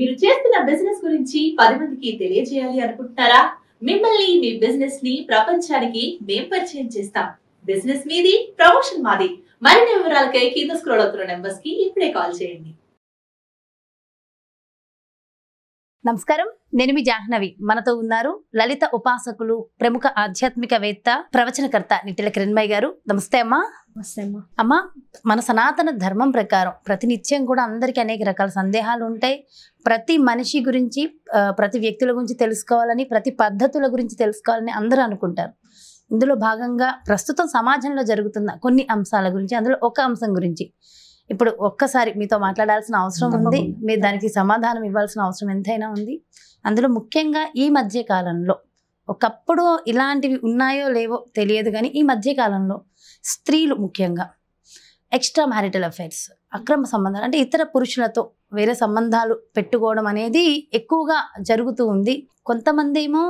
మీరు చేస్తున్న బిజినెస్ గురించి పది మందికి తెలియజేయాలి అనుకుంటున్నారా మిమ్మల్ని మీ బిజినెస్ ని ప్రపంచానికి మేం పరిచయం చేస్తాం బిజినెస్ మీది ప్రమోషన్ మాది మరిన్ని వివరాలకై కింద స్క్రోల్ అవుతున్న నెంబర్స్ కి ఇప్పుడే కాల్ చేయండి నమస్కారం నేను మీ జాహ్నవి మనతో ఉన్నారు లలిత ఉపాసకులు ప్రముఖ ఆధ్యాత్మికవేత్త ప్రవచనకర్త నిటిల కిరణ్మయ్య గారు నమస్తే అమ్మా నమస్తే అమ్మా అమ్మా మన సనాతన ధర్మం ప్రకారం ప్రతి నిత్యం కూడా అందరికీ అనేక రకాల సందేహాలు ఉంటాయి ప్రతి మనిషి గురించి ప్రతి వ్యక్తుల గురించి తెలుసుకోవాలని ప్రతి పద్ధతుల గురించి తెలుసుకోవాలని అందరూ అనుకుంటారు ఇందులో భాగంగా ప్రస్తుతం సమాజంలో జరుగుతున్న కొన్ని అంశాల గురించి అందులో ఒక అంశం గురించి ఇప్పుడు ఒక్కసారి మీతో మాట్లాడాల్సిన అవసరం ఉంది మీరు దానికి సమాధానం ఇవ్వాల్సిన అవసరం ఎంతైనా ఉంది అందులో ముఖ్యంగా ఈ మధ్య కాలంలో ఒకప్పుడు ఇలాంటివి ఉన్నాయో లేవో తెలియదు కానీ ఈ మధ్య కాలంలో స్త్రీలు ముఖ్యంగా ఎక్స్ట్రా మ్యారిటల్ అఫైర్స్ అక్రమ సంబంధాలు అంటే ఇతర పురుషులతో వేరే సంబంధాలు పెట్టుకోవడం అనేది ఎక్కువగా జరుగుతూ ఉంది కొంతమంది ఏమో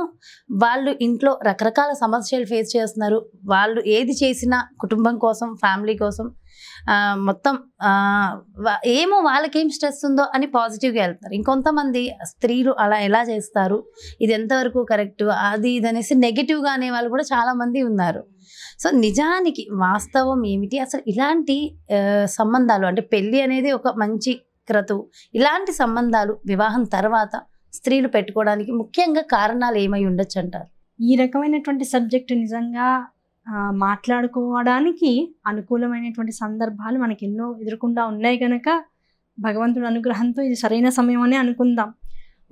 వాళ్ళు ఇంట్లో రకరకాల సమస్యలు ఫేస్ చేస్తున్నారు వాళ్ళు ఏది చేసినా కుటుంబం కోసం ఫ్యామిలీ కోసం మొత్తం ఏమో వాళ్ళకేం స్ట్రెస్ ఉందో అని పాజిటివ్గా వెళ్తారు ఇంకొంతమంది స్త్రీలు అలా ఎలా చేస్తారు ఇది ఎంతవరకు కరెక్ట్ అది ఇది అనేసి నెగిటివ్గా అనేవాళ్ళు కూడా చాలామంది ఉన్నారు సో నిజానికి వాస్తవం ఏమిటి అసలు ఇలాంటి సంబంధాలు అంటే పెళ్ళి అనేది ఒక మంచి క్రతువు ఇలాంటి సంబంధాలు వివాహం తర్వాత స్త్రీలు పెట్టుకోవడానికి ముఖ్యంగా కారణాలు ఏమై ఉండొచ్చు అంటారు ఈ రకమైనటువంటి సబ్జెక్టు నిజంగా మాట్లాడుకోవడానికి అనుకూలమైనటువంటి సందర్భాలు మనకి ఎన్నో ఎదురకుండా ఉన్నాయి కనుక భగవంతుడు అనుగ్రహంతో ఇది సరైన సమయం అని అనుకుందాం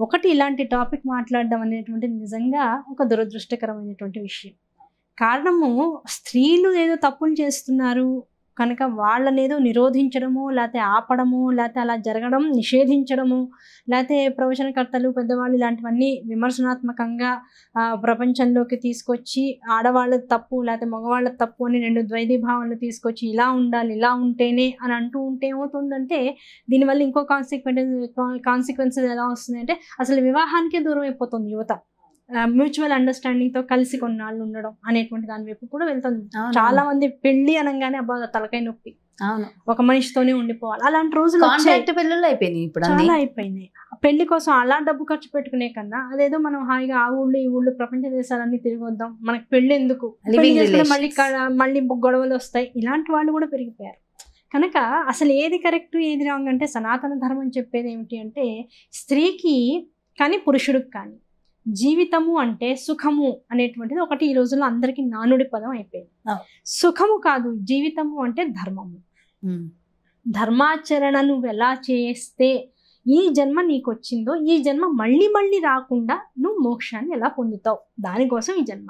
ఒకటి ఇలాంటి టాపిక్ మాట్లాడడం అనేటువంటి నిజంగా ఒక దురదృష్టకరమైనటువంటి విషయం కారణము స్త్రీలు ఏదో తప్పులు చేస్తున్నారు కనుక వాళ్ళనేదో నిరోధించడము లేకపోతే ఆపడము లేకపోతే అలా జరగడం నిషేధించడము లేకపోతే ప్రవచనకర్తలు పెద్దవాళ్ళు ఇలాంటివన్నీ విమర్శనాత్మకంగా ప్రపంచంలోకి తీసుకొచ్చి ఆడవాళ్ళ తప్పు లేకపోతే మగవాళ్ళ తప్పు అని రెండు ద్వైతీభావాలు తీసుకొచ్చి ఇలా ఉండాలి ఇలా ఉంటేనే అని అంటూ ఉంటే ఏమవుతుందంటే దీనివల్ల ఇంకో కాన్సిక్వెన్స్ కాన్సిక్వెన్సెస్ ఎలా వస్తుందంటే అసలు వివాహానికే దూరం అయిపోతుంది యువత మ్యూచువల్ అండర్స్టాండింగ్ తో కలిసి కొన్నాళ్ళు ఉండడం అనేటువంటి దాని వైపు కూడా వెళ్తుంది చాలా మంది పెళ్లి అనగానే అబ్బా తలకాయ నొప్పి అవును ఒక మనిషితోనే ఉండిపోవాలి అలాంటి రోజులు కాంట్రాక్ట్ పెళ్ళిళ్ళు అయిపోయినాయి ఇప్పుడు చాలా అయిపోయినాయి పెళ్లి కోసం అలా డబ్బు ఖర్చు పెట్టుకునే కన్నా అదేదో మనం హాయిగా ఆ ఊళ్ళు ఈ ఊళ్ళు ప్రపంచ దేశాలన్నీ తిరిగి వద్దాం మనకి పెళ్లి ఎందుకు మళ్ళీ మళ్ళీ గొడవలు వస్తాయి ఇలాంటి వాళ్ళు కూడా పెరిగిపోయారు కనుక అసలు ఏది కరెక్ట్ ఏది రాంగ్ అంటే సనాతన ధర్మం చెప్పేది ఏమిటి అంటే స్త్రీకి కానీ పురుషుడికి కానీ జీవితము అంటే సుఖము అనేటువంటిది ఒకటి ఈ రోజుల్లో అందరికీ నానుడి పదం అయిపోయింది సుఖము కాదు జీవితము అంటే ధర్మము ధర్మాచరణ నువ్వు ఎలా చేస్తే ఈ జన్మ నీకు వచ్చిందో ఈ జన్మ మళ్ళీ మళ్ళీ రాకుండా నువ్వు మోక్షాన్ని ఎలా పొందుతావు దానికోసం ఈ జన్మ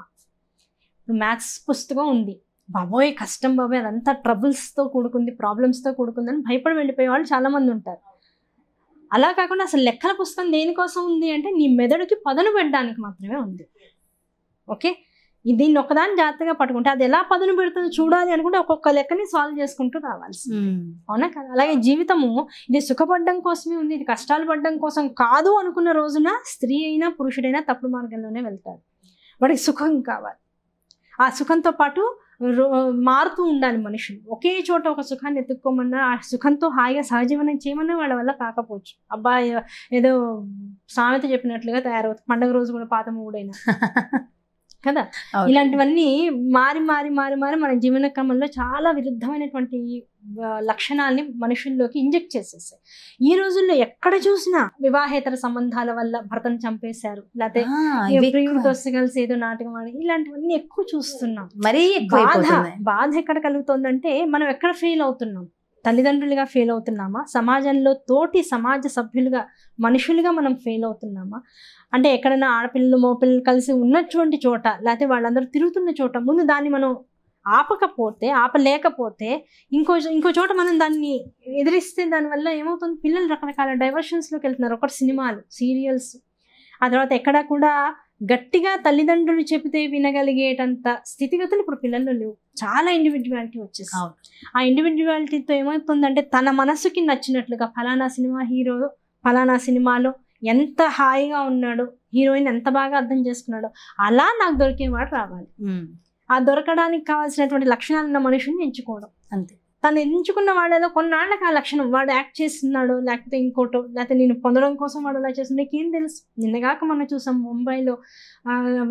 మ్యాథ్స్ పుస్తకం ఉంది బాబోయ్ కష్టం బాబోయ్ అదంతా ట్రబుల్స్తో కూడుకుంది ప్రాబ్లమ్స్తో కూడుకుందని భయపడి వెళ్ళిపోయే వాళ్ళు చాలామంది ఉంటారు అలా కాకుండా అసలు లెక్కల పుస్తకం దేనికోసం ఉంది అంటే నీ మెదడుకి పదను పెట్టడానికి మాత్రమే ఉంది ఓకే దీన్ని ఒకదాన్ని జాగ్రత్తగా పట్టుకుంటే అది ఎలా పదును పెడుతుందో చూడాలి అనుకుంటే ఒక్కొక్క లెక్కని సాల్వ్ చేసుకుంటూ రావాల్సి అవునా కదా అలాగే జీవితము ఇది సుఖపడడం కోసమే ఉంది ఇది కష్టాలు పడడం కోసం కాదు అనుకున్న రోజున స్త్రీ అయినా పురుషుడైనా తప్పుడు మార్గంలోనే వెళ్తారు వాడికి సుఖం కావాలి ఆ సుఖంతో పాటు మారుతూ ఉండాలి మనుషులు ఒకే చోట ఒక సుఖాన్ని ఎత్తుక్కోమన్నా ఆ సుఖంతో హాయిగా సహజీవనం చేయమన్నా వాళ్ళ వల్ల కాకపోవచ్చు అబ్బాయి ఏదో సామెత చెప్పినట్లుగా తయారవుతుంది పండగ రోజు కూడా పాత మూడైనా కదా ఇలాంటివన్నీ మారి మారి మారి మారి మన జీవన క్రమంలో చాలా విరుద్ధమైనటువంటి లక్షణాలని మనుషుల్లోకి ఇంజెక్ట్ చేసేసాయి ఈ రోజుల్లో ఎక్కడ చూసినా వివాహేతర సంబంధాల వల్ల భర్తను చంపేశారు లేకపోతే కలిసి ఏదో నాటకం అని ఇలాంటివన్నీ ఎక్కువ చూస్తున్నాం మరీ బాధ బాధ ఎక్కడ కలుగుతుందంటే మనం ఎక్కడ ఫెయిల్ అవుతున్నాం తల్లిదండ్రులుగా ఫెయిల్ అవుతున్నామా సమాజంలో తోటి సమాజ సభ్యులుగా మనుషులుగా మనం ఫెయిల్ అవుతున్నామా అంటే ఎక్కడైనా ఆడపిల్లలు మోపిల్లలు కలిసి ఉన్నటువంటి చోట లేకపోతే వాళ్ళందరూ తిరుగుతున్న చోట ముందు దాన్ని మనం ఆపకపోతే ఆపలేకపోతే ఇంకో ఇంకో చోట మనం దాన్ని ఎదిరిస్తే దానివల్ల ఏమవుతుంది పిల్లలు రకరకాల డైవర్షన్స్లోకి వెళ్తున్నారు ఒకటి సినిమాలు సీరియల్స్ ఆ తర్వాత ఎక్కడ కూడా గట్టిగా తల్లిదండ్రులు చెబితే వినగలిగేటంత స్థితిగతులు ఇప్పుడు పిల్లల్లో లేవు చాలా ఇండివిజువాలిటీ వచ్చేసి ఆ ఇండివిజువాలిటీతో ఏమవుతుందంటే తన మనసుకి నచ్చినట్లుగా ఫలానా సినిమా హీరో ఫలానా సినిమాలో ఎంత హాయిగా ఉన్నాడు హీరోయిన్ ఎంత బాగా అర్థం చేసుకున్నాడు అలా నాకు దొరికేవాడు రావాలి ఆ దొరకడానికి కావాల్సినటువంటి లక్షణాలు ఉన్న మనుషుని ఎంచుకోవడం అంతే తను ఎంచుకున్న వాళ్ళలో కొన్నాళ్ళకి ఆ లక్షణం వాడు యాక్ట్ చేస్తున్నాడు లేకపోతే ఇంకోటో లేకపోతే నేను పొందడం కోసం వాడు అలా చేస్తున్నా నీకేం తెలుసు నిన్నగాక మనం చూసాం ముంబైలో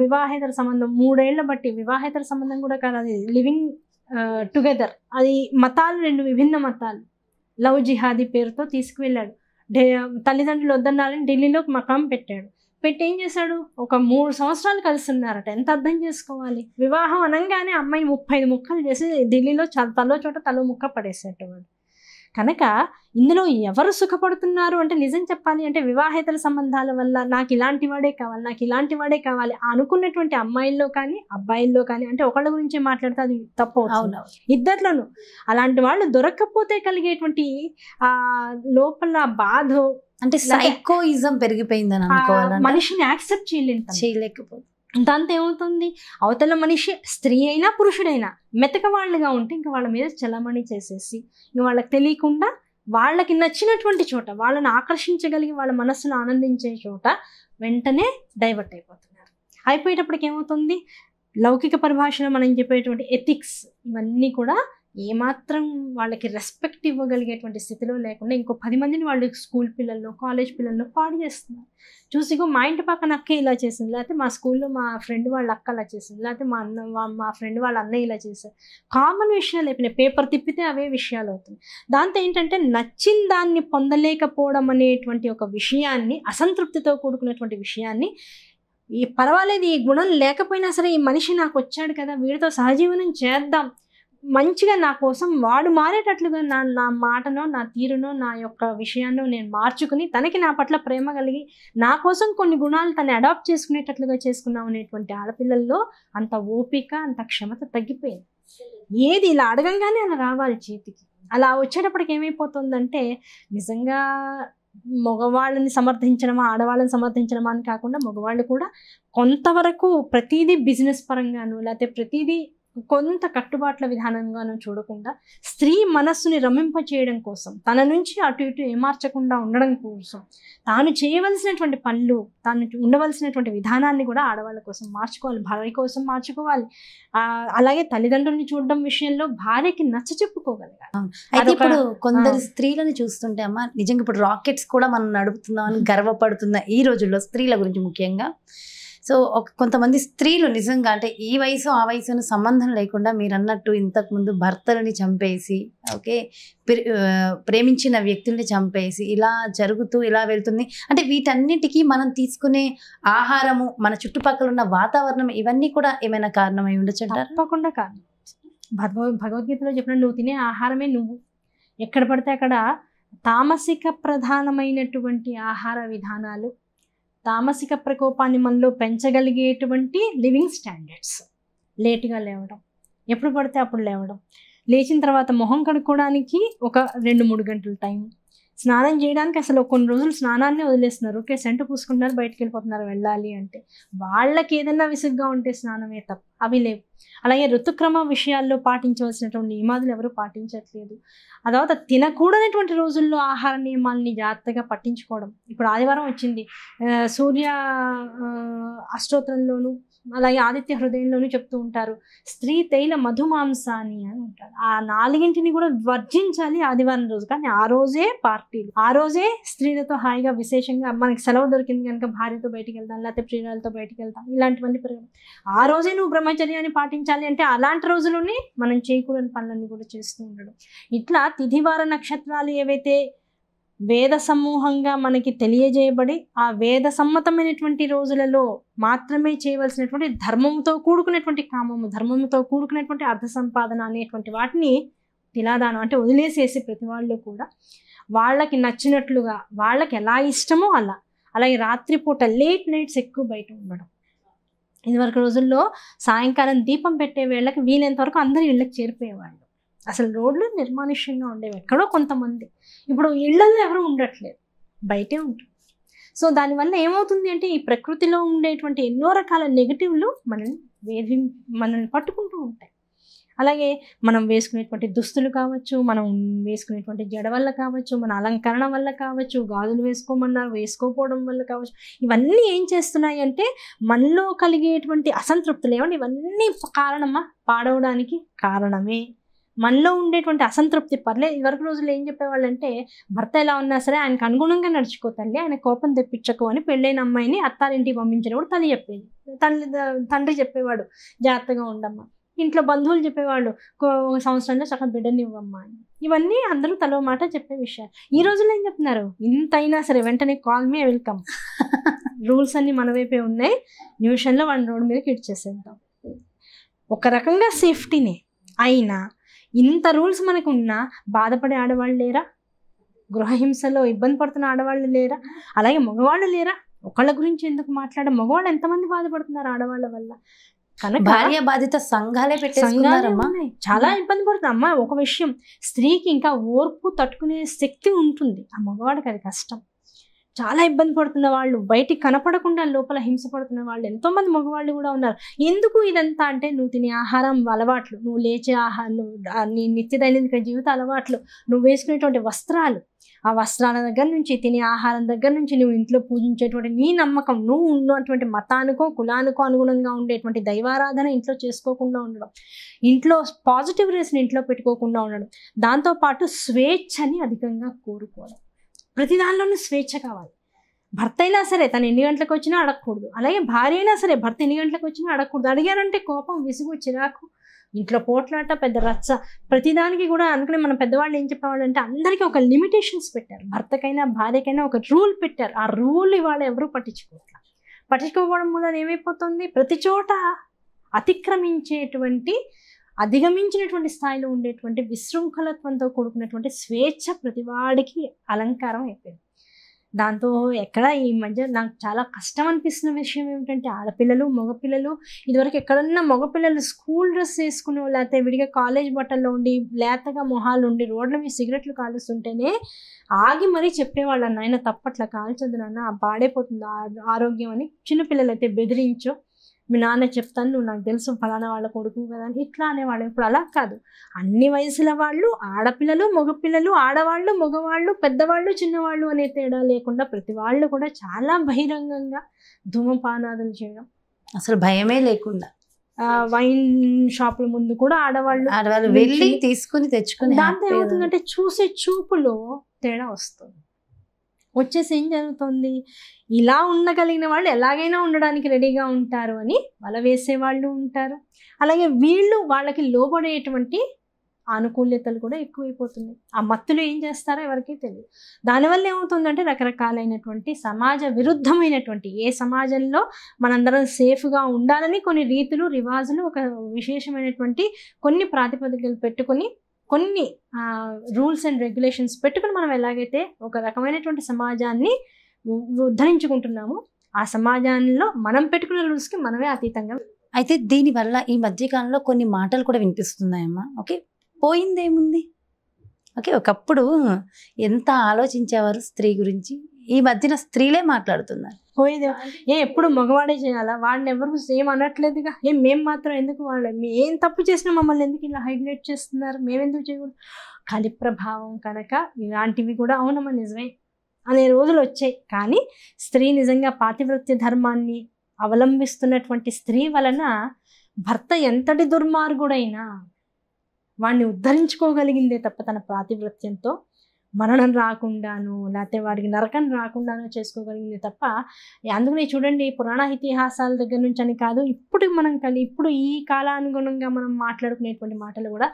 వివాహేతర సంబంధం మూడేళ్ల బట్టి వివాహేతర సంబంధం కూడా కాదు అది లివింగ్ టుగెదర్ అది మతాలు రెండు విభిన్న మతాలు లవ్ జిహాదీ పేరుతో తీసుకువెళ్ళాడు డే తల్లిదండ్రులు వద్దన్నారని ఢిల్లీలో మకాం పెట్టాడు పెట్టి ఏం చేశాడు ఒక మూడు సంవత్సరాలు కలిసి ఉన్నారట ఎంత అర్థం చేసుకోవాలి వివాహం అనగానే అమ్మాయి ముప్పై ముక్కలు చేసి ఢిల్లీలో తలో చోట తలో ముక్క పడేసేట వాడు కనుక ఇందులో ఎవరు సుఖపడుతున్నారు అంటే నిజం చెప్పాలి అంటే వివాహేతర సంబంధాల వల్ల నాకు ఇలాంటి వాడే కావాలి నాకు ఇలాంటి వాడే కావాలి అనుకున్నటువంటి అమ్మాయిల్లో కానీ అబ్బాయిల్లో కానీ అంటే ఒకళ్ళ గురించి మాట్లాడితే అది తప్పు ఇద్దర్లోనూ అలాంటి వాళ్ళు దొరక్కపోతే కలిగేటువంటి లోపల బాధ అంటే సైకోయిజం పెరిగిపోయిందని అనుకోవాలి మనిషిని యాక్సెప్ట్ చేయలేదు చేయలేకపోతే దాంతో ఏమవుతుంది అవతల మనిషి స్త్రీ అయినా పురుషుడైనా మెతక వాళ్ళుగా ఉంటే ఇంకా వాళ్ళ మీద చలమణి చేసేసి ఇంకా వాళ్ళకి తెలియకుండా వాళ్ళకి నచ్చినటువంటి చోట వాళ్ళని ఆకర్షించగలిగి వాళ్ళ మనస్సును ఆనందించే చోట వెంటనే డైవర్ట్ అయిపోతున్నారు అయిపోయేటప్పటికి ఏమవుతుంది లౌకిక పరిభాషలో మనం చెప్పేటువంటి ఎథిక్స్ ఇవన్నీ కూడా ఏమాత్రం వాళ్ళకి రెస్పెక్ట్ ఇవ్వగలిగేటువంటి స్థితిలో లేకుండా ఇంకో పది మందిని వాళ్ళు స్కూల్ పిల్లల్లో కాలేజ్ పిల్లల్లో పాడు చేస్తున్నారు చూసిగో మా ఇంటి పక్కన అక్క ఇలా చేసింది లేకపోతే మా స్కూల్లో మా ఫ్రెండ్ వాళ్ళ అక్క అలా చేసింది లేకపోతే మా అన్న మా ఫ్రెండ్ వాళ్ళ అన్నయ్య ఇలా చేశారు కామన్ విషయాలు అయిపోయినాయి పేపర్ తిప్పితే అవే విషయాలు అవుతున్నాయి దాంతో ఏంటంటే నచ్చిన దాన్ని పొందలేకపోవడం అనేటువంటి ఒక విషయాన్ని అసంతృప్తితో కూడుకున్నటువంటి విషయాన్ని ఈ పర్వాలేదు ఈ గుణం లేకపోయినా సరే ఈ మనిషి నాకు వచ్చాడు కదా వీడితో సహజీవనం చేద్దాం మంచిగా నా కోసం వాడు మారేటట్లుగా నా నా మాటను నా తీరును నా యొక్క విషయాన్ని నేను మార్చుకుని తనకి నా పట్ల ప్రేమ కలిగి నా కోసం కొన్ని గుణాలు తను అడాప్ట్ చేసుకునేటట్లుగా చేసుకున్నాం అనేటువంటి ఆడపిల్లల్లో అంత ఓపిక అంత క్షమత తగ్గిపోయింది ఏది ఇలా అడగంగానే అలా రావాలి చేతికి అలా వచ్చేటప్పటికి ఏమైపోతుందంటే నిజంగా మగవాళ్ళని సమర్థించడమా ఆడవాళ్ళని సమర్థించడమా అని కాకుండా మగవాళ్ళు కూడా కొంతవరకు ప్రతిదీ బిజినెస్ పరంగాను లేకపోతే ప్రతిదీ కొంత కట్టుబాట్ల విధానంగానూ చూడకుండా స్త్రీ మనస్సుని రమింపచేయడం కోసం తన నుంచి అటు ఇటు ఏమార్చకుండా ఉండడం కోసం తాను చేయవలసినటువంటి పనులు తాను ఉండవలసినటువంటి విధానాన్ని కూడా ఆడవాళ్ళ కోసం మార్చుకోవాలి భార్య కోసం మార్చుకోవాలి అలాగే తల్లిదండ్రుల్ని చూడడం విషయంలో భార్యకి నచ్చ చెప్పుకోగలగాలి అయితే ఇప్పుడు కొందరు స్త్రీలను చూస్తుంటే అమ్మ నిజంగా ఇప్పుడు రాకెట్స్ కూడా మనం నడుపుతున్నామని గర్వపడుతున్న ఈ రోజుల్లో స్త్రీల గురించి ముఖ్యంగా సో కొంతమంది స్త్రీలు నిజంగా అంటే ఈ వయసు ఆ వయసును సంబంధం లేకుండా మీరు అన్నట్టు ఇంతకుముందు భర్తలని చంపేసి ఓకే ప్రేమించిన వ్యక్తుల్ని చంపేసి ఇలా జరుగుతూ ఇలా వెళ్తుంది అంటే వీటన్నిటికీ మనం తీసుకునే ఆహారము మన చుట్టుపక్కల ఉన్న వాతావరణం ఇవన్నీ కూడా ఏమైనా కారణమై ఉండొచ్చు తప్పకుండా కారణం భగవ భగవద్గీతలో చెప్పిన నువ్వు తినే ఆహారమే నువ్వు ఎక్కడ పడితే అక్కడ తామసిక ప్రధానమైనటువంటి ఆహార విధానాలు తామసిక ప్రకోపాన్ని మనలో పెంచగలిగేటువంటి లివింగ్ స్టాండర్డ్స్ లేటుగా లేవడం ఎప్పుడు పడితే అప్పుడు లేవడం లేచిన తర్వాత మొహం కడుక్కోవడానికి ఒక రెండు మూడు గంటల టైం స్నానం చేయడానికి అసలు కొన్ని రోజులు స్నానాన్ని వదిలేస్తున్నారు ఓకే సెంటు పూసుకుంటున్నారు బయటకు వెళ్ళిపోతున్నారు వెళ్ళాలి అంటే వాళ్ళకి ఏదైనా విసుగ్గా ఉంటే స్నానమే తప్ప అవి లేవు అలాగే ఋతుక్రమ విషయాల్లో పాటించవలసినటువంటి నియమాదులు ఎవరు పాటించట్లేదు ఆ తర్వాత తినకూడనటువంటి రోజుల్లో ఆహార నియమాలని జాగ్రత్తగా పట్టించుకోవడం ఇప్పుడు ఆదివారం వచ్చింది సూర్య అష్టోత్రంలోనూ అలాగే ఆదిత్య హృదయంలోనూ చెప్తూ ఉంటారు స్త్రీ తైల మధుమాంసాని అని ఉంటారు ఆ నాలుగింటిని కూడా వర్జించాలి ఆదివారం రోజు కానీ ఆ రోజే పార్టీలు ఆ రోజే స్త్రీలతో హాయిగా విశేషంగా మనకి సెలవు దొరికింది కనుక భార్యతో బయటికి వెళ్దాం లేకపోతే ప్రియురాలతో బయటికి వెళ్తాం ఇలాంటివన్నీ పెరగదు ఆ రోజే నువ్వు బ్రహ్మచర్యాన్ని పాటించాలి అంటే అలాంటి రోజులోనే మనం చేయకూడని పనులన్నీ కూడా చేస్తూ ఉండడం ఇట్లా తిథివార నక్షత్రాలు ఏవైతే వేద సమూహంగా మనకి తెలియజేయబడి ఆ వేద సమ్మతమైనటువంటి రోజులలో మాత్రమే చేయవలసినటువంటి ధర్మంతో కూడుకునేటువంటి కామము ధర్మంతో కూడుకునేటువంటి అర్థ సంపాదన అనేటువంటి వాటిని తిలాదానం అంటే వదిలేసేసి ప్రతి వాళ్ళు కూడా వాళ్ళకి నచ్చినట్లుగా వాళ్ళకి ఎలా ఇష్టమో అలా అలాగే రాత్రిపూట లేట్ నైట్స్ ఎక్కువ బయట ఉండడం ఇదివరకు రోజుల్లో సాయంకాలం దీపం పెట్టే వేళకి వీలైనంత వరకు అందరూ ఇళ్ళకి చేరిపోయేవాళ్ళు అసలు రోడ్లు నిర్మానుష్యంగా ఉండేవి ఎక్కడో కొంతమంది ఇప్పుడు ఇళ్లలో ఎవరు ఉండట్లేదు బయటే ఉంటుంది సో దానివల్ల ఏమవుతుంది అంటే ఈ ప్రకృతిలో ఉండేటువంటి ఎన్నో రకాల నెగిటివ్లు మనల్ని వేధి మనల్ని పట్టుకుంటూ ఉంటాయి అలాగే మనం వేసుకునేటువంటి దుస్తులు కావచ్చు మనం వేసుకునేటువంటి జడ వల్ల కావచ్చు మన అలంకరణ వల్ల కావచ్చు గాజులు వేసుకోమన్నారు వేసుకోపోవడం వల్ల కావచ్చు ఇవన్నీ ఏం చేస్తున్నాయి అంటే మనలో కలిగేటువంటి అసంతృప్తులు ఏమంటే ఇవన్నీ కారణమా పాడవడానికి కారణమే మనలో ఉండేటువంటి అసంతృప్తి పర్లే ఇవరకు రోజులు ఏం చెప్పేవాళ్ళంటే భర్త ఎలా ఉన్నా సరే ఆయనకు అనుగుణంగా నడుచుకో తల్లి ఆయన కోపం తెప్పించకు అని పెళ్ళైన అమ్మాయిని అత్తారింటికి కూడా తల్లి చెప్పేది తండ్రి తండ్రి చెప్పేవాడు జాగ్రత్తగా ఉండమ్మా ఇంట్లో బంధువులు చెప్పేవాళ్ళు ఒక సంవత్సరంలో సగం బిడ్డని ఇవ్వమ్మా అని ఇవన్నీ అందరూ తలో మాట చెప్పే విషయాలు ఈ రోజుల్లో ఏం చెప్తున్నారు ఇంతైనా సరే వెంటనే కాల్ మీ వెల్కమ్ రూల్స్ అన్నీ మన వైపే ఉన్నాయి న్యూషన్లో వన్ రోడ్ మీదకి చేసేద్దాం ఒక రకంగా సేఫ్టీనే అయినా ఇంత రూల్స్ మనకు ఉన్నా బాధపడే ఆడవాళ్ళు లేరా గృహహింసలో ఇబ్బంది పడుతున్న ఆడవాళ్ళు లేరా అలాగే మగవాళ్ళు లేరా ఒకళ్ళ గురించి ఎందుకు మాట్లాడే మగవాళ్ళు ఎంతమంది బాధపడుతున్నారు ఆడవాళ్ళ వల్ల కనుక భార్య బాధిత సంఘాలే పెట్టేసుకున్నారమ్మా చాలా ఇబ్బంది పడుతుంది అమ్మా ఒక విషయం స్త్రీకి ఇంకా ఓర్పు తట్టుకునే శక్తి ఉంటుంది ఆ మగవాడికి అది కష్టం చాలా ఇబ్బంది పడుతున్న వాళ్ళు బయటికి కనపడకుండా లోపల హింస పడుతున్న వాళ్ళు ఎంతోమంది మగవాళ్ళు కూడా ఉన్నారు ఎందుకు ఇదంతా అంటే నువ్వు తినే ఆహారం అలవాట్లు నువ్వు లేచే ఆహారం నీ నిత్య దైనందిక జీవిత అలవాట్లు నువ్వు వేసుకునేటువంటి వస్త్రాలు ఆ వస్త్రాల దగ్గర నుంచి తినే ఆహారం దగ్గర నుంచి నువ్వు ఇంట్లో పూజించేటువంటి నీ నమ్మకం నువ్వు ఉన్నటువంటి మతానికో కులానికో అనుగుణంగా ఉండేటువంటి దైవారాధన ఇంట్లో చేసుకోకుండా ఉండడం ఇంట్లో పాజిటివ్ రేస్ని ఇంట్లో పెట్టుకోకుండా ఉండడం దాంతోపాటు స్వేచ్ఛని అధికంగా కోరుకోవడం ప్రతి దానిలోనూ స్వేచ్ఛ కావాలి భర్త అయినా సరే తను ఎన్ని గంటలకు వచ్చినా అడగకూడదు అలాగే భార్య అయినా సరే భర్త ఎన్ని గంటలకు వచ్చినా అడగకూడదు అడిగారంటే కోపం విసుగు చిరాకు ఇంట్లో పోట్లాట పెద్ద రచ్చ ప్రతిదానికి కూడా అందుకనే మన పెద్దవాళ్ళు ఏం చెప్పేవాళ్ళు అంటే అందరికీ ఒక లిమిటేషన్స్ పెట్టారు భర్తకైనా భార్యకైనా ఒక రూల్ పెట్టారు ఆ రూల్ ఇవాళ ఎవరూ పట్టించుకోవట్లా పట్టించుకోవడం వల్ల ఏమైపోతుంది ప్రతి చోట అతిక్రమించేటువంటి అధిగమించినటువంటి స్థాయిలో ఉండేటువంటి విశృంఖలత్వంతో కూడుకున్నటువంటి స్వేచ్ఛ ప్రతివాడికి అలంకారం అయిపోయింది దాంతో ఎక్కడ ఈ మధ్య నాకు చాలా కష్టం అనిపిస్తున్న విషయం ఏమిటంటే ఆడపిల్లలు మగపిల్లలు ఇదివరకు ఎక్కడన్నా మగపిల్లలు స్కూల్ డ్రెస్ వేసుకుని లేకపోతే విడిగా కాలేజ్ బట్టల్లో ఉండి లేతగా మొహాలు ఉండి రోడ్ల మీద సిగరెట్లు కాలుస్తుంటేనే ఆగి మరీ చెప్పేవాళ్ళ నాయన తప్పట్లా కాల్చొద్దు నాన్న పాడైపోతుంది ఆరోగ్యం అని చిన్నపిల్లలు అయితే బెదిరించో మీ నాన్న చెప్తాను నువ్వు నాకు తెలుసు ఫలానా వాళ్ళ కొడుకు కదా అని ఇట్లా అనేవాళ్ళు ఇప్పుడు అలా కాదు అన్ని వయసుల వాళ్ళు ఆడపిల్లలు మగపిల్లలు ఆడవాళ్ళు మగవాళ్ళు పెద్దవాళ్ళు చిన్నవాళ్ళు అనే తేడా లేకుండా ప్రతి వాళ్ళు కూడా చాలా బహిరంగంగా ధూమపానాదులు చేయడం అసలు భయమే లేకుండా వైన్ షాపుల ముందు కూడా ఆడవాళ్ళు ఆడవాళ్ళు వెళ్ళి తీసుకుని తెచ్చుకుని దాంతో ఏమవుతుందంటే చూసే చూపులో తేడా వస్తుంది వచ్చేసి ఏం జరుగుతుంది ఇలా ఉండగలిగిన వాళ్ళు ఎలాగైనా ఉండడానికి రెడీగా ఉంటారు అని వల వేసేవాళ్ళు ఉంటారు అలాగే వీళ్ళు వాళ్ళకి లోబడేటువంటి ఆనుకూల్యతలు కూడా ఎక్కువైపోతున్నాయి ఆ మత్తులు ఏం చేస్తారో ఎవరికీ తెలియదు దానివల్ల ఏమవుతుందంటే రకరకాలైనటువంటి సమాజ విరుద్ధమైనటువంటి ఏ సమాజంలో మనందరం సేఫ్గా ఉండాలని కొన్ని రీతులు రివాజులు ఒక విశేషమైనటువంటి కొన్ని ప్రాతిపదికలు పెట్టుకొని కొన్ని రూల్స్ అండ్ రెగ్యులేషన్స్ పెట్టుకుని మనం ఎలాగైతే ఒక రకమైనటువంటి సమాజాన్ని ఉద్ధరించుకుంటున్నాము ఆ సమాజంలో మనం పెట్టుకున్న రూల్స్కి మనమే అతీతంగా అయితే దీనివల్ల ఈ మధ్యకాలంలో కొన్ని మాటలు కూడా వినిపిస్తున్నాయమ్మా ఓకే పోయిందేముంది ఓకే ఒకప్పుడు ఎంత ఆలోచించేవారు స్త్రీ గురించి ఈ మధ్యన స్త్రీలే మాట్లాడుతున్నారు పోయేదే ఏ ఎప్పుడు మగవాడే చేయాలా వాడిని ఎవరు సేమ్ అనట్లేదుగా ఏం మేము మాత్రం ఎందుకు వాళ్ళు ఏం తప్పు చేసినా మమ్మల్ని ఎందుకు ఇలా హైలైట్ చేస్తున్నారు మేమెందుకు చేయకూడదు కలి ప్రభావం కనుక ఇలాంటివి కూడా అవునమ్మా నిజమే అనే రోజులు వచ్చాయి కానీ స్త్రీ నిజంగా పాతివృత్య ధర్మాన్ని అవలంబిస్తున్నటువంటి స్త్రీ వలన భర్త ఎంతటి దుర్మార్గుడైనా వాణ్ణి ఉద్ధరించుకోగలిగిందే తప్ప తన ప్రాతివృత్యంతో మరణం రాకుండాను లేకపోతే వాడికి నరకం రాకుండాను చేసుకోగలిగింది తప్ప అందుకనే చూడండి పురాణ ఇతిహాసాల దగ్గర నుంచి అని కాదు ఇప్పుడు మనం కలిగి ఇప్పుడు ఈ కాలానుగుణంగా మనం మాట్లాడుకునేటువంటి మాటలు కూడా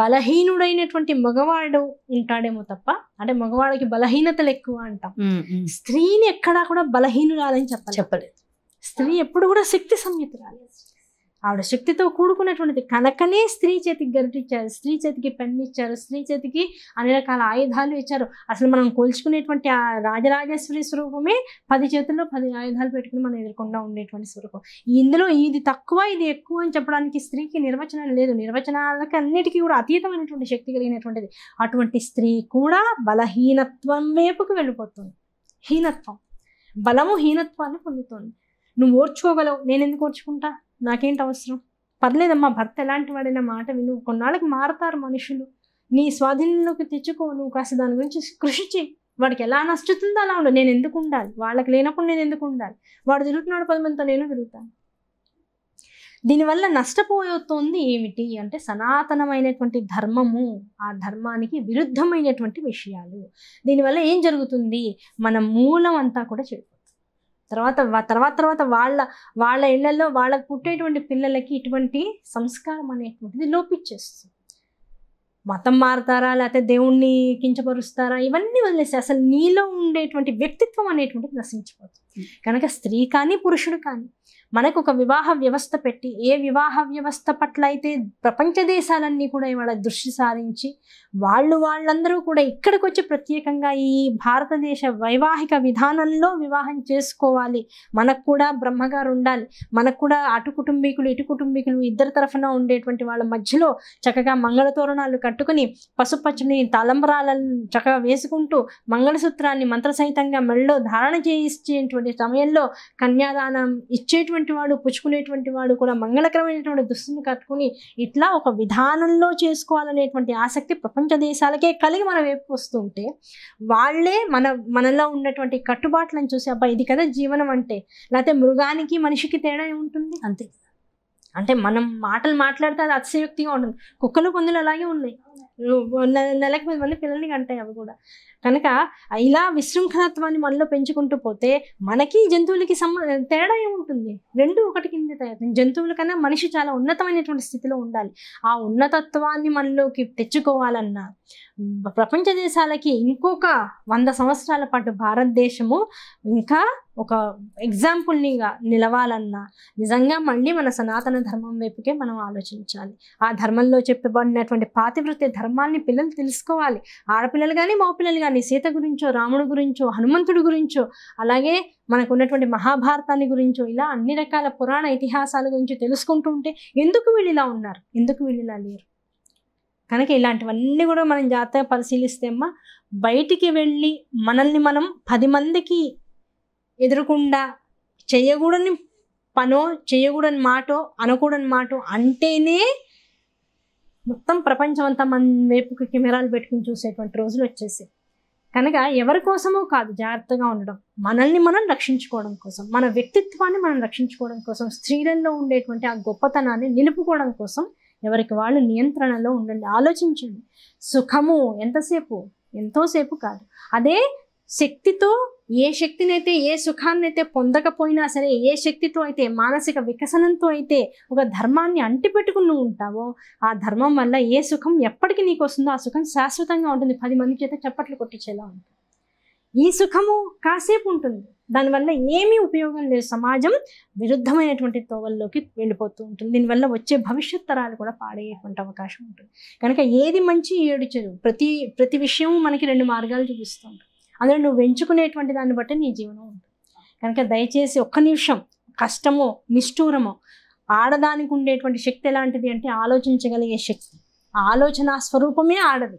బలహీనుడైనటువంటి మగవాడు ఉంటాడేమో తప్ప అంటే మగవాడికి బలహీనతలు ఎక్కువ అంటాం స్త్రీని ఎక్కడా కూడా బలహీనురాలని చెప్పాలి చెప్పలేదు స్త్రీ ఎప్పుడు కూడా శక్తి రాలేదు ఆవిడ శక్తితో కూడుకున్నటువంటిది కనకనే స్త్రీ చేతికి గరిటిచ్చారు స్త్రీ చేతికి ఇచ్చారు స్త్రీ చేతికి అన్ని రకాల ఆయుధాలు ఇచ్చారు అసలు మనం కోల్చుకునేటువంటి ఆ రాజరాజేశ్వరి స్వరూపమే పది చేతుల్లో పది ఆయుధాలు పెట్టుకుని మనం ఎదుర్కొండా ఉండేటువంటి స్వరూపం ఇందులో ఇది తక్కువ ఇది ఎక్కువ అని చెప్పడానికి స్త్రీకి నిర్వచనం లేదు నిర్వచనాలకు అన్నిటికీ కూడా అతీతమైనటువంటి శక్తి కలిగినటువంటిది అటువంటి స్త్రీ కూడా బలహీనత్వం వైపుకు వెళ్ళిపోతుంది హీనత్వం బలము హీనత్వాన్ని పొందుతుంది నువ్వు ఓర్చుకోగలవు నేను ఎందుకు ఓర్చుకుంటా నాకేంటి అవసరం పర్లేదమ్మా భర్త ఎలాంటి వాడైనా మాట విను కొన్నాళ్ళకి మారతారు మనుషులు నీ స్వాధీనంలోకి తెచ్చుకో నువ్వు కాస్త దాని గురించి కృషి చేయి వాడికి ఎలా నష్టతుందో అలా ఉండు నేను ఎందుకు ఉండాలి వాళ్ళకి లేనప్పుడు నేను ఎందుకు ఉండాలి వాడు తిరుగుతున్నాడు పది మందితో నేను తిరుగుతాను దీనివల్ల నష్టపోయేతోంది ఏమిటి అంటే సనాతనమైనటువంటి ధర్మము ఆ ధర్మానికి విరుద్ధమైనటువంటి విషయాలు దీనివల్ల ఏం జరుగుతుంది మన మూలం అంతా కూడా చెడిపోతుంది తర్వాత తర్వాత తర్వాత వాళ్ళ వాళ్ళ ఇళ్లలో వాళ్ళకు పుట్టేటువంటి పిల్లలకి ఇటువంటి సంస్కారం అనేటువంటిది లోపించేస్తుంది మతం మారుతారా లేకపోతే దేవుణ్ణి కించపరుస్తారా ఇవన్నీ వదిలేసి అసలు నీలో ఉండేటువంటి వ్యక్తిత్వం అనేటువంటిది నశించిపోతుంది కనుక స్త్రీ కానీ పురుషుడు కానీ మనకు ఒక వివాహ వ్యవస్థ పెట్టి ఏ వివాహ వ్యవస్థ పట్ల అయితే ప్రపంచ దేశాలన్నీ కూడా ఇవాళ దృష్టి సారించి వాళ్ళు వాళ్ళందరూ కూడా ఇక్కడికి వచ్చి ప్రత్యేకంగా ఈ భారతదేశ వైవాహిక విధానంలో వివాహం చేసుకోవాలి మనకు కూడా బ్రహ్మగారు ఉండాలి మనకు కూడా అటు కుటుంబీకులు ఇటు కుటుంబీకులు ఇద్దరు తరఫున ఉండేటువంటి వాళ్ళ మధ్యలో చక్కగా మంగళతోరణాలు కట్టుకుని పశుపచ్చని తలంబరాలను చక్కగా వేసుకుంటూ మంగళసూత్రాన్ని మంత్రసహితంగా మెళ్ళలో ధారణ చేయించేటువంటి సమయంలో కన్యాదానం ఇచ్చేటువంటి చేసేటువంటి వాడు పుచ్చుకునేటువంటి వాడు కూడా మంగళకరమైనటువంటి దుస్తుని కట్టుకుని ఇట్లా ఒక విధానంలో చేసుకోవాలనేటువంటి ఆసక్తి ప్రపంచ దేశాలకే కలిగి మనం వైపు వస్తుంటే వాళ్ళే మన మనలో ఉన్నటువంటి కట్టుబాట్లను చూసి అబ్బా ఇది కదా జీవనం అంటే లేకపోతే మృగానికి మనిషికి తేడా ఉంటుంది అంతే అంటే మనం మాటలు మాట్లాడితే అది అతిశయోక్తిగా ఉంటుంది కుక్కలు పందులు అలాగే ఉన్నాయి నెలకు పది మంది పిల్లల్ని కంటాయి అవి కూడా కనుక ఇలా విశృంఖలత్వాన్ని మనలో పెంచుకుంటూ పోతే మనకి జంతువులకి సంబంధ తేడా ఏముంటుంది రెండు ఒకటి కింద తయారు జంతువుల కన్నా మనిషి చాలా ఉన్నతమైనటువంటి స్థితిలో ఉండాలి ఆ ఉన్నతత్వాన్ని మనలోకి తెచ్చుకోవాలన్నా ప్రపంచ దేశాలకి ఇంకొక వంద సంవత్సరాల పాటు భారతదేశము ఇంకా ఒక ఎగ్జాంపుల్నిగా నిలవాలన్నా నిజంగా మళ్ళీ మన సనాతన ధర్మం వైపుకే మనం ఆలోచించాలి ఆ ధర్మంలో చెప్పబడినటువంటి పాతివృత్తి ధర్మాన్ని పిల్లలు తెలుసుకోవాలి ఆడపిల్లలు కానీ మగపిల్లలు కానీ కానీ సీత గురించో రాముడు గురించో హనుమంతుడి గురించో అలాగే మనకు ఉన్నటువంటి మహాభారతాన్ని గురించో ఇలా అన్ని రకాల పురాణ ఇతిహాసాల గురించి తెలుసుకుంటూ ఉంటే ఎందుకు వీళ్ళు ఇలా ఉన్నారు ఎందుకు వీళ్ళు ఇలా లేరు కనుక ఇలాంటివన్నీ కూడా మనం జాగ్రత్తగా పరిశీలిస్తే అమ్మ బయటికి వెళ్ళి మనల్ని మనం పది మందికి ఎదురకుండా చేయకూడని పనో చేయకూడని మాటో అనకూడని మాటో అంటేనే మొత్తం ప్రపంచం అంతా మన వైపుకి కెమెరాలు పెట్టుకుని చూసేటువంటి రోజులు వచ్చేసాయి కనుక ఎవరి కోసమో కాదు జాగ్రత్తగా ఉండడం మనల్ని మనం రక్షించుకోవడం కోసం మన వ్యక్తిత్వాన్ని మనం రక్షించుకోవడం కోసం స్త్రీలలో ఉండేటువంటి ఆ గొప్పతనాన్ని నిలుపుకోవడం కోసం ఎవరికి వాళ్ళు నియంత్రణలో ఉండండి ఆలోచించండి సుఖము ఎంతసేపు ఎంతోసేపు కాదు అదే శక్తితో ఏ శక్తినైతే ఏ సుఖాన్నైతే పొందకపోయినా సరే ఏ శక్తితో అయితే మానసిక వికసనంతో అయితే ఒక ధర్మాన్ని అంటిపెట్టుకుని ఉంటావో ఆ ధర్మం వల్ల ఏ సుఖం ఎప్పటికీ నీకు వస్తుందో ఆ సుఖం శాశ్వతంగా ఉంటుంది పది మంది చేత చప్పట్లు కొట్టించేలా ఉంటుంది ఈ సుఖము కాసేపు ఉంటుంది దానివల్ల ఏమీ ఉపయోగం లేదు సమాజం విరుద్ధమైనటువంటి తోవల్లోకి వెళ్ళిపోతూ ఉంటుంది దీనివల్ల వచ్చే భవిష్యత్ తరాలు కూడా పాడేటువంటి అవకాశం ఉంటుంది కనుక ఏది మంచి ఏడు చెడు ప్రతి ప్రతి విషయము మనకి రెండు మార్గాలు చూపిస్తుంది అందులో నువ్వు ఎంచుకునేటువంటి దాన్ని బట్టి నీ జీవనం ఉంటుంది కనుక దయచేసి ఒక్క నిమిషం కష్టమో నిష్ఠూరమో ఆడదానికి ఉండేటువంటి శక్తి ఎలాంటిది అంటే ఆలోచించగలిగే శక్తి ఆలోచన స్వరూపమే ఆడదు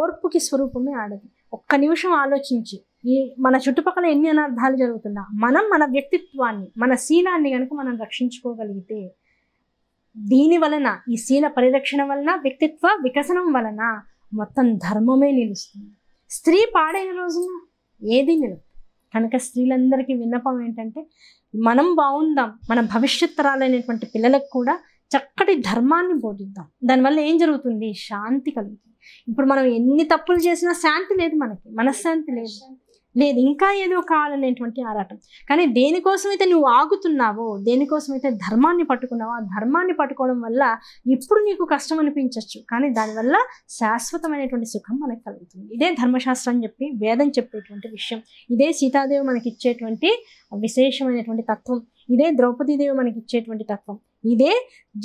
ఓర్పుకి స్వరూపమే ఆడదు ఒక్క నిమిషం ఆలోచించి ఈ మన చుట్టుపక్కల ఎన్ని అనర్థాలు జరుగుతున్నా మనం మన వ్యక్తిత్వాన్ని మన శీలాన్ని కనుక మనం రక్షించుకోగలిగితే దీని వలన ఈ శీల పరిరక్షణ వలన వ్యక్తిత్వ వికసనం వలన మొత్తం ధర్మమే నిలుస్తుంది స్త్రీ పాడైన రోజున ఏది నిలబడదు కనుక స్త్రీలందరికీ విన్నపం ఏంటంటే మనం బాగుందాం మన భవిష్యత్తరాలైనటువంటి పిల్లలకు కూడా చక్కటి ధర్మాన్ని బోధిద్దాం దానివల్ల ఏం జరుగుతుంది శాంతి కలుగుతుంది ఇప్పుడు మనం ఎన్ని తప్పులు చేసినా శాంతి లేదు మనకి మనశ్శాంతి లేదు లేదు ఇంకా ఏదో కావాలనేటువంటి ఆరాటం కానీ దేనికోసమైతే నువ్వు ఆగుతున్నావో దేనికోసమైతే ధర్మాన్ని పట్టుకున్నావో ఆ ధర్మాన్ని పట్టుకోవడం వల్ల ఇప్పుడు నీకు కష్టం అనిపించవచ్చు కానీ దానివల్ల శాశ్వతమైనటువంటి సుఖం మనకు కలుగుతుంది ఇదే ధర్మశాస్త్రం అని చెప్పి వేదం చెప్పేటువంటి విషయం ఇదే సీతాదేవి మనకి ఇచ్చేటువంటి విశేషమైనటువంటి తత్వం ఇదే ద్రౌపదీదేవి మనకి ఇచ్చేటువంటి తత్వం ఇదే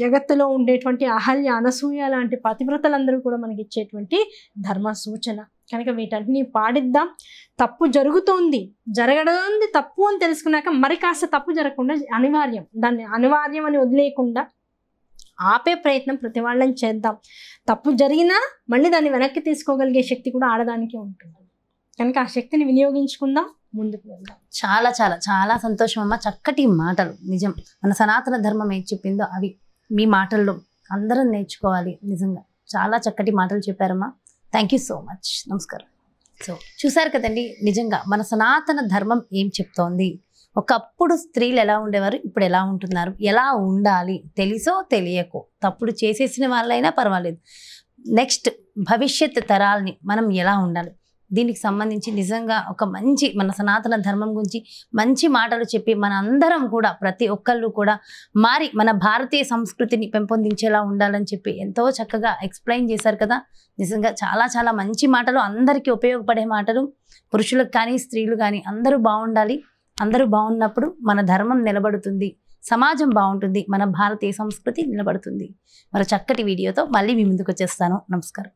జగత్తులో ఉండేటువంటి అహల్య అనసూయ లాంటి పతివ్రతలందరూ కూడా మనకి ఇచ్చేటువంటి ధర్మ సూచన కనుక వీటన్నిటిని పాడిద్దాం తప్పు జరుగుతోంది జరగడంది తప్పు అని తెలుసుకున్నాక మరి కాస్త తప్పు జరగకుండా అనివార్యం దాన్ని అనివార్యం అని వదిలేయకుండా ఆపే ప్రయత్నం ప్రతి వాళ్ళని చేద్దాం తప్పు జరిగినా మళ్ళీ దాన్ని వెనక్కి తీసుకోగలిగే శక్తి కూడా ఆడదానికే ఉంటుంది కనుక ఆ శక్తిని వినియోగించుకుందాం ముందుకు వెళ్దాం చాలా చాలా చాలా సంతోషం అమ్మ చక్కటి మాటలు నిజం మన సనాతన ధర్మం ఏం చెప్పిందో అవి మీ మాటల్లో అందరం నేర్చుకోవాలి నిజంగా చాలా చక్కటి మాటలు చెప్పారమ్మా థ్యాంక్ యూ సో మచ్ నమస్కారం సో చూసారు కదండి నిజంగా మన సనాతన ధర్మం ఏం చెప్తోంది ఒకప్పుడు స్త్రీలు ఎలా ఉండేవారు ఇప్పుడు ఎలా ఉంటున్నారు ఎలా ఉండాలి తెలుసో తెలియకో తప్పుడు చేసేసిన వాళ్ళైనా పర్వాలేదు నెక్స్ట్ భవిష్యత్ తరాలని మనం ఎలా ఉండాలి దీనికి సంబంధించి నిజంగా ఒక మంచి మన సనాతన ధర్మం గురించి మంచి మాటలు చెప్పి మన అందరం కూడా ప్రతి ఒక్కళ్ళు కూడా మారి మన భారతీయ సంస్కృతిని పెంపొందించేలా ఉండాలని చెప్పి ఎంతో చక్కగా ఎక్స్ప్లెయిన్ చేశారు కదా నిజంగా చాలా చాలా మంచి మాటలు అందరికీ ఉపయోగపడే మాటలు పురుషులకు కానీ స్త్రీలు కానీ అందరూ బాగుండాలి అందరూ బాగున్నప్పుడు మన ధర్మం నిలబడుతుంది సమాజం బాగుంటుంది మన భారతీయ సంస్కృతి నిలబడుతుంది మరి చక్కటి వీడియోతో మళ్ళీ మీ ముందుకు వచ్చేస్తాను నమస్కారం